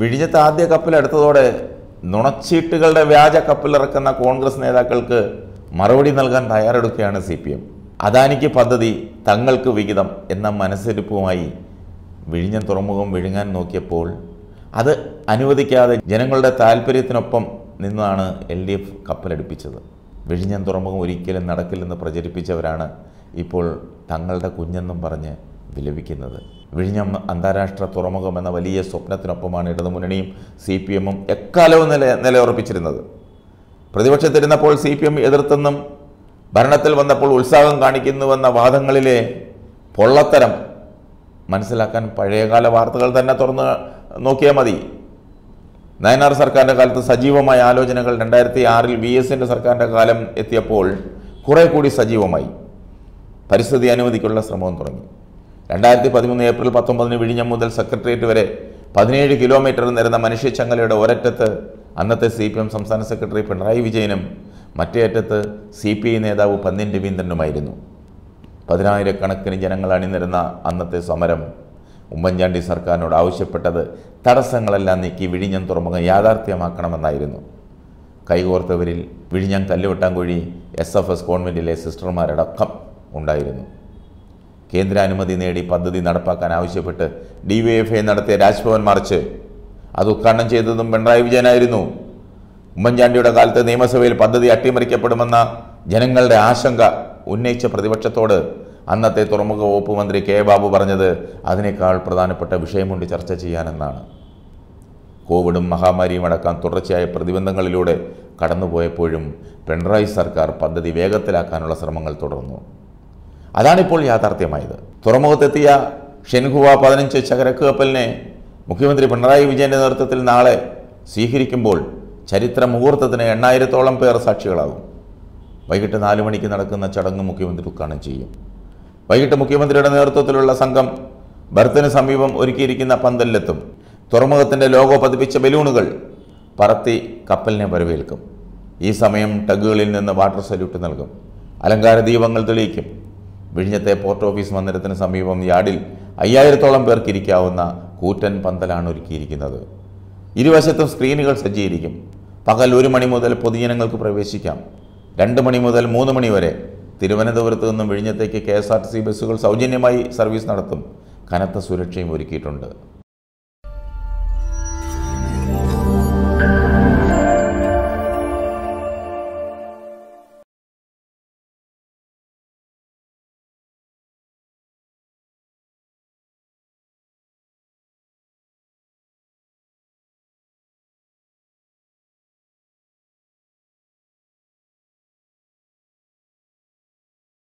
വിഴിഞ്ഞത്ത് ആദ്യ കപ്പലെടുത്തതോടെ നുണച്ചീട്ടുകളുടെ വ്യാജ കപ്പലിറക്കുന്ന കോൺഗ്രസ് നേതാക്കൾക്ക് മറുപടി നൽകാൻ തയ്യാറെടുക്കുകയാണ് സി പി എം അദാനിക്ക് പദ്ധതി തങ്ങൾക്ക് വിഹിതം എന്ന മനസ്സിരിപ്പുമായി വിഴിഞ്ഞ തുറമുഖം വിഴുങ്ങാൻ നോക്കിയപ്പോൾ അത് അനുവദിക്കാതെ ജനങ്ങളുടെ താല്പര്യത്തിനൊപ്പം നിന്നാണ് എൽ ഡി എഫ് കപ്പലടുപ്പിച്ചത് വിഴിഞ്ഞം തുറമുഖം ഒരിക്കലും നടക്കില്ലെന്ന് പ്രചരിപ്പിച്ചവരാണ് ഇപ്പോൾ തങ്ങളുടെ കുഞ്ഞെന്നും പറഞ്ഞ് വിലപിക്കുന്നത് വിഴിഞ്ഞം അന്താരാഷ്ട്ര തുറമുഖം എന്ന വലിയ സ്വപ്നത്തിനൊപ്പമാണ് ഇടതുമുന്നണിയും സി പി എമ്മും എക്കാലവും നില നിലയുറപ്പിച്ചിരുന്നത് പ്രതിപക്ഷത്തിരുന്നപ്പോൾ സി പി എം എതിർത്തെന്നും ഭരണത്തിൽ വന്നപ്പോൾ ഉത്സാഹം കാണിക്കുന്നുവെന്ന വാദങ്ങളിലെ പൊള്ളത്തരം മനസ്സിലാക്കാൻ പഴയകാല വാർത്തകൾ തന്നെ തുറന്ന് നോക്കിയാൽ മതി നയനാർ സർക്കാരിൻ്റെ കാലത്ത് സജീവമായ ആലോചനകൾ രണ്ടായിരത്തി ആറിൽ വി എസിൻ്റെ സർക്കാരിൻ്റെ കാലം എത്തിയപ്പോൾ കുറേ കൂടി സജീവമായി പരിസ്ഥിതി അനുമതിക്കുള്ള ശ്രമവും തുടങ്ങി രണ്ടായിരത്തി പതിമൂന്ന് ഏപ്രിൽ പത്തൊമ്പതിന് വിഴിഞ്ഞം മുതൽ സെക്രട്ടേറിയറ്റ് വരെ പതിനേഴ് കിലോമീറ്റർ നിരുന്ന ചങ്ങലയുടെ ഒരറ്റത്ത് അന്നത്തെ സി പി എം സംസ്ഥാന സെക്രട്ടറി പിണറായി വിജയനും മറ്റേ അറ്റത്ത് സി പി ഐ നേതാവ് പന്നിൻ രവീന്ദ്രനുമായിരുന്നു പതിനായിരക്കണക്കിന് ജനങ്ങൾ അണിനിരുന്ന അന്നത്തെ സമരം ഉമ്മൻചാണ്ടി സർക്കാരിനോട് ആവശ്യപ്പെട്ടത് തടസ്സങ്ങളെല്ലാം നീക്കി വിഴിഞ്ഞം തുറമുഖം യാഥാർത്ഥ്യമാക്കണമെന്നായിരുന്നു കൈകോർത്തവരിൽ വിഴിഞ്ഞം കല്ലുവെട്ടാങ്കുഴി എസ് എഫ് എസ് കോൺവെൻറ്റിലെ സിസ്റ്റർമാരടക്കം ഉണ്ടായിരുന്നു കേന്ദ്രാനുമതി നേടി പദ്ധതി നടപ്പാക്കാൻ ആവശ്യപ്പെട്ട് ഡി വൈ എഫ് ഐ നടത്തിയ രാജ്ഭവൻ മാർച്ച് അത് ഉദ്ഘാടനം ചെയ്തതും പിണറായി വിജയനായിരുന്നു ഉമ്മൻചാണ്ടിയുടെ കാലത്ത് നിയമസഭയിൽ പദ്ധതി അട്ടിമറിക്കപ്പെടുമെന്ന ജനങ്ങളുടെ ആശങ്ക ഉന്നയിച്ച പ്രതിപക്ഷത്തോട് അന്നത്തെ തുറമുഖ വകുപ്പ് മന്ത്രി കെ ബാബു പറഞ്ഞത് അതിനേക്കാൾ പ്രധാനപ്പെട്ട വിഷയമുണ്ട് ചർച്ച ചെയ്യാനെന്നാണ് കോവിഡും മഹാമാരിയും അടക്കം തുടർച്ചയായ പ്രതിബന്ധങ്ങളിലൂടെ കടന്നുപോയപ്പോഴും പിണറായി സർക്കാർ പദ്ധതി വേഗത്തിലാക്കാനുള്ള ശ്രമങ്ങൾ തുടർന്നു അതാണിപ്പോൾ യാഥാർത്ഥ്യമായത് തുറമുഖത്തെത്തിയ ഷെൻഹുവ പതിനഞ്ച് ചകരക്ക് കപ്പലിനെ മുഖ്യമന്ത്രി പിണറായി വിജയൻ്റെ നേതൃത്വത്തിൽ നാളെ സ്വീകരിക്കുമ്പോൾ ചരിത്ര മുഹൂർത്തത്തിന് എണ്ണായിരത്തോളം പേർ സാക്ഷികളാകും വൈകിട്ട് നാലു മണിക്ക് നടക്കുന്ന ചടങ്ങ് മുഖ്യമന്ത്രി ഉദ്ഘാടനം ചെയ്യും വൈകിട്ട് മുഖ്യമന്ത്രിയുടെ നേതൃത്വത്തിലുള്ള സംഘം ബർത്തിന് സമീപം ഒരുക്കിയിരിക്കുന്ന പന്തലിലെത്തും തുറമുഖത്തിൻ്റെ ലോഗോ പതിപ്പിച്ച ബലൂണുകൾ പറത്തി കപ്പലിനെ വരവേൽക്കും ഈ സമയം ടഗുകളിൽ നിന്ന് വാട്ടർ സല്യൂട്ട് നൽകും അലങ്കാര ദീപങ്ങൾ തെളിയിക്കും വിഴിഞ്ഞത്തെ പോർട്ട് ഓഫീസ് മന്ദിരത്തിന് സമീപം യാർഡിൽ അയ്യായിരത്തോളം പേർക്ക് ഇരിക്കാവുന്ന കൂറ്റൻ പന്തലാണ് ഒരുക്കിയിരിക്കുന്നത് ഇരുവശത്തും സ്ക്രീനുകൾ സജ്ജീകരിക്കും പകൽ ഒരു മണി മുതൽ പൊതുജനങ്ങൾക്ക് പ്രവേശിക്കാം രണ്ട് മണി മുതൽ മൂന്ന് മണി വരെ തിരുവനന്തപുരത്ത് നിന്നും വിഴിഞ്ഞത്തേക്ക് K S R T C ബസ്സുകൾ സൗജന്യമായി സർവീസ് നടത്തും കനത്ത സുരക്ഷയും ഒരുക്കിയിട്ടുണ്ട്